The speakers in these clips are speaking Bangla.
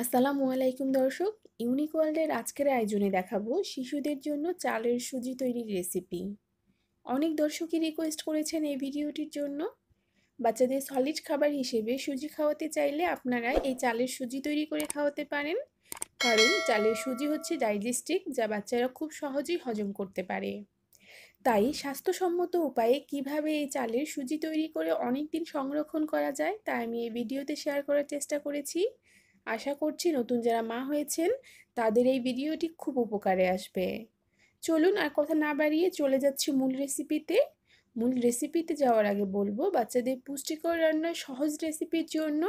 আসসালামু আলাইকুম দর্শক ইউনিক ওয়ার্ল্ডের আজকের আয়োজনে দেখাবো শিশুদের জন্য চালের সুজি তৈরির রেসিপি অনেক দর্শকই রিকোয়েস্ট করেছেন এই ভিডিওটির জন্য বাচ্চাদের সলিড খাবার হিসেবে সুজি খাওয়াতে চাইলে আপনারা এই চালের সুজি তৈরি করে খাওয়াতে পারেন কারণ চালের সুজি হচ্ছে ডাইজেস্টিক যা বাচ্চারা খুব সহজেই হজম করতে পারে তাই স্বাস্থ্যসম্মত উপায়ে কিভাবে এই চালের সুজি তৈরি করে অনেক দিন সংরক্ষণ করা যায় তা আমি এই ভিডিওতে শেয়ার করার চেষ্টা করেছি আশা করছি নতুন যারা মা হয়েছেন তাদের এই ভিডিওটি খুব উপকারে আসবে চলুন আর কথা না বাড়িয়ে চলে যাচ্ছি মূল রেসিপিতে মূল রেসিপিতে যাওয়ার আগে বলবো বাচ্চাদের পুষ্টিকর রান্নার সহজ রেসিপির জন্য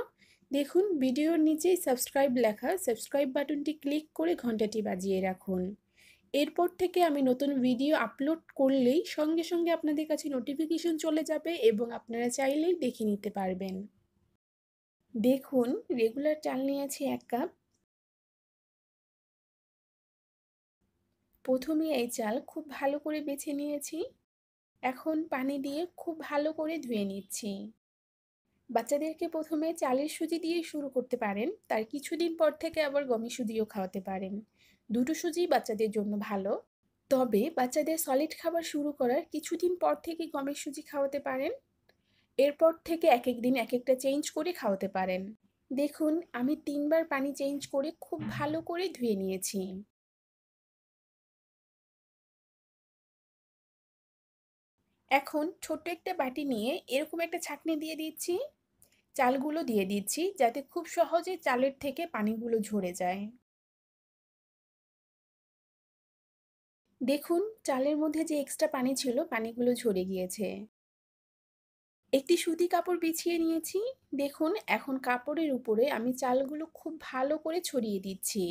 দেখুন ভিডিওর নিচেই সাবস্ক্রাইব লেখা সাবস্ক্রাইব বাটনটি ক্লিক করে ঘন্টাটি বাজিয়ে রাখুন এরপর থেকে আমি নতুন ভিডিও আপলোড করলেই সঙ্গে সঙ্গে আপনাদের কাছে নোটিফিকেশন চলে যাবে এবং আপনারা চাইলেই দেখে নিতে পারবেন দেখুন রেগুলার চাল নিয়েছি এক কাপ প্রথমে এই চাল খুব ভালো করে বেছে নিয়েছি এখন পানি দিয়ে খুব ভালো করে ধুয়ে নিচ্ছি বাচ্চাদেরকে প্রথমে চালের সুজি দিয়ে শুরু করতে পারেন তার কিছুদিন পর থেকে আবার গমি সুজিও খাওয়াতে পারেন দুটো সুজি বাচ্চাদের জন্য ভালো তবে বাচ্চাদের সলিড খাবার শুরু করার কিছুদিন পর থেকে গমের সুজি খাওয়াতে পারেন এরপর থেকে এক এক দিন এক একটা চেঞ্জ করে খাওয়াতে পারেন দেখুন আমি তিনবার পানি চেঞ্জ করে খুব ভালো করে ধুয়ে নিয়েছি এখন ছোট্ট একটা বাটি নিয়ে এরকম একটা ছাঁকনি দিয়ে দিচ্ছি চালগুলো দিয়ে দিচ্ছি যাতে খুব সহজে চালের থেকে পানিগুলো ঝরে যায় দেখুন চালের মধ্যে যে এক্সট্রা পানি ছিল পানিগুলো ঝরে গিয়েছে একটি সুতি কাপড় বিছিয়ে নিয়েছি দেখুন এখন কাপড়ের উপরে আমি চালগুলো খুব ভালো করে ছড়িয়ে দিচ্ছি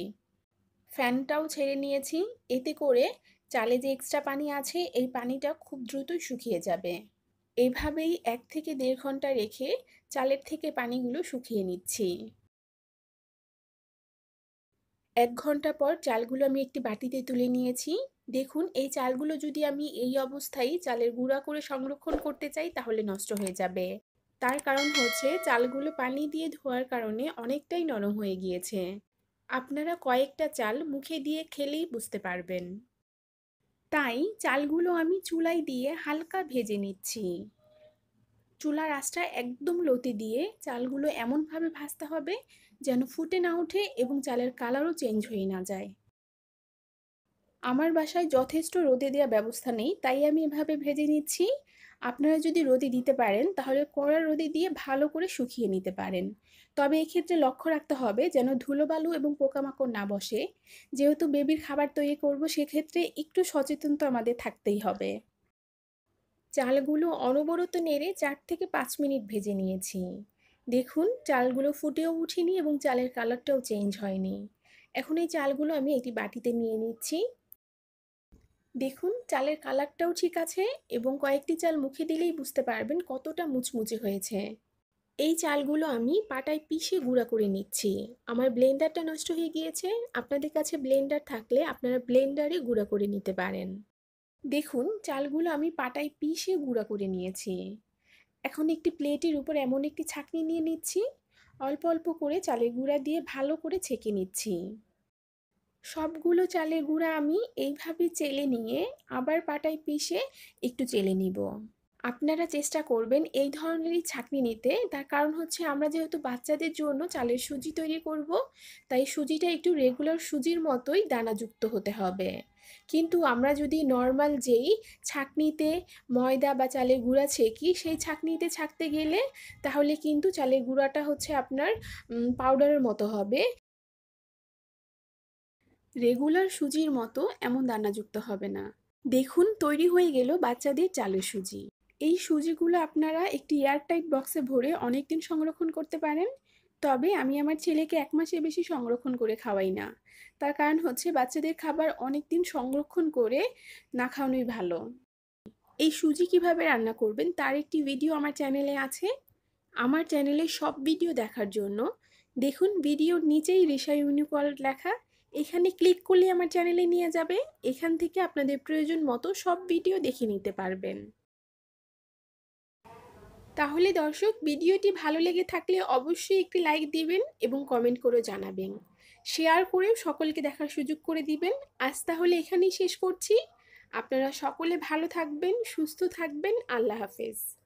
ফ্যানটাও ছেড়ে নিয়েছি এতে করে চালে যে এক্সট্রা পানি আছে এই পানিটা খুব দ্রুতই শুকিয়ে যাবে এভাবেই এক থেকে দেড় ঘন্টা রেখে চালের থেকে পানিগুলো শুকিয়ে নিচ্ছি এক ঘন্টা পর চালগুলো আমি একটি বাটিতে তুলে নিয়েছি দেখুন এই চালগুলো যদি আমি এই অবস্থায় চালের গুঁড়া করে সংরক্ষণ করতে চাই তাহলে নষ্ট হয়ে যাবে তার কারণ হচ্ছে চালগুলো পানি দিয়ে ধোয়ার কারণে অনেকটাই নরম হয়ে গিয়েছে আপনারা কয়েকটা চাল মুখে দিয়ে খেলেই বুঝতে পারবেন তাই চালগুলো আমি চুলাই দিয়ে হালকা ভেজে নিচ্ছি চুলার আঁচটা একদম লোতে দিয়ে চালগুলো এমনভাবে ভাজতে হবে যেন ফুটে না ওঠে এবং চালের কালারও চেঞ্জ হয়ে না যায় আমার বাসায় যথেষ্ট রোদে দেওয়া ব্যবস্থা নেই তাই আমি এভাবে ভেজে নিচ্ছি আপনারা যদি রোদে দিতে পারেন তাহলে কড়া রোদে দিয়ে ভালো করে শুকিয়ে নিতে পারেন তবে এক্ষেত্রে লক্ষ্য রাখতে হবে যেন ধুলোবালু এবং পোকামাকড় না বসে যেহেতু বেবির খাবার তৈরি করবো সেক্ষেত্রে একটু সচেতন তো আমাদের থাকতেই হবে চালগুলো অনবরত নেড়ে চার থেকে পাঁচ মিনিট ভেজে নিয়েছি দেখুন চালগুলো ফুটেও উঠেনি এবং চালের কালারটাও চেঞ্জ হয়নি এখন এই চালগুলো আমি একটি বাটিতে নিয়ে নিচ্ছি দেখুন চালের কালারটাও ঠিক আছে এবং কয়েকটি চাল মুখে দিলেই বুঝতে পারবেন কতটা মুচমুচে হয়েছে এই চালগুলো আমি পাটায় পিষে গুঁড়া করে নিচ্ছি আমার ব্লেন্ডারটা নষ্ট হয়ে গিয়েছে আপনাদের কাছে ব্লেন্ডার থাকলে আপনারা ব্লেন্ডারে গুঁড়া করে নিতে পারেন দেখুন চালগুলো আমি পাটায় পিষে গুঁড়া করে নিয়েছি এখন একটি প্লেটের উপর এমন একটি ছাকনি নিয়ে নিচ্ছি অল্প অল্প করে চালের গুঁড়া দিয়ে ভালো করে ছেঁকে নিচ্ছি সবগুলো চালের গুঁড়া আমি এইভাবে চেলে নিয়ে আবার পাটায় পিষে একটু চেলে নিব আপনারা চেষ্টা করবেন এই ধরনেরই ছাঁকনি নিতে তার কারণ হচ্ছে আমরা যেহেতু বাচ্চাদের জন্য চালের সুজি তৈরি করব তাই সুজিটা একটু রেগুলার সুজির মতোই দানাযুক্ত হতে হবে কিন্তু আমরা যদি নর্মাল যেই ছাঁকনিতে ময়দা বা চালের গুঁড়া ছেঁকি সেই ছাঁকনিতে ছাঁকতে গেলে তাহলে কিন্তু চালের গুঁড়াটা হচ্ছে আপনার পাউডারের মতো হবে রেগুলার সুজির মতো এমন দানাযুক্ত হবে না দেখুন তৈরি হয়ে গেল বাচ্চাদের চালের সুজি এই সুজিগুলো আপনারা একটি এয়ারটাইট বক্সে ভরে অনেক দিন সংরক্ষণ করতে পারেন তবে আমি আমার ছেলেকে এক মাসের বেশি সংরক্ষণ করে খাওয়াই না তার কারণ হচ্ছে বাচ্চাদের খাবার অনেক দিন সংরক্ষণ করে না খাওয়ানোই ভালো এই সুজি কিভাবে রান্না করবেন তার একটি ভিডিও আমার চ্যানেলে আছে আমার চ্যানেলে সব ভিডিও দেখার জন্য দেখুন ভিডিওর নিচেই রেশা ইউনিকল লেখা এখানে ক্লিক করলে আমার চ্যানেলে নিয়ে যাবে এখান থেকে আপনাদের প্রয়োজন মতো সব ভিডিও দেখে নিতে পারবেন তাহলে দর্শক ভিডিওটি ভালো লেগে থাকলে অবশ্যই একটি লাইক দিবেন এবং কমেন্ট করে জানাবেন শেয়ার করেও সকলকে দেখার সুযোগ করে দিবেন আজ তাহলে এখানেই শেষ করছি আপনারা সকলে ভালো থাকবেন সুস্থ থাকবেন আল্লাহ হাফেজ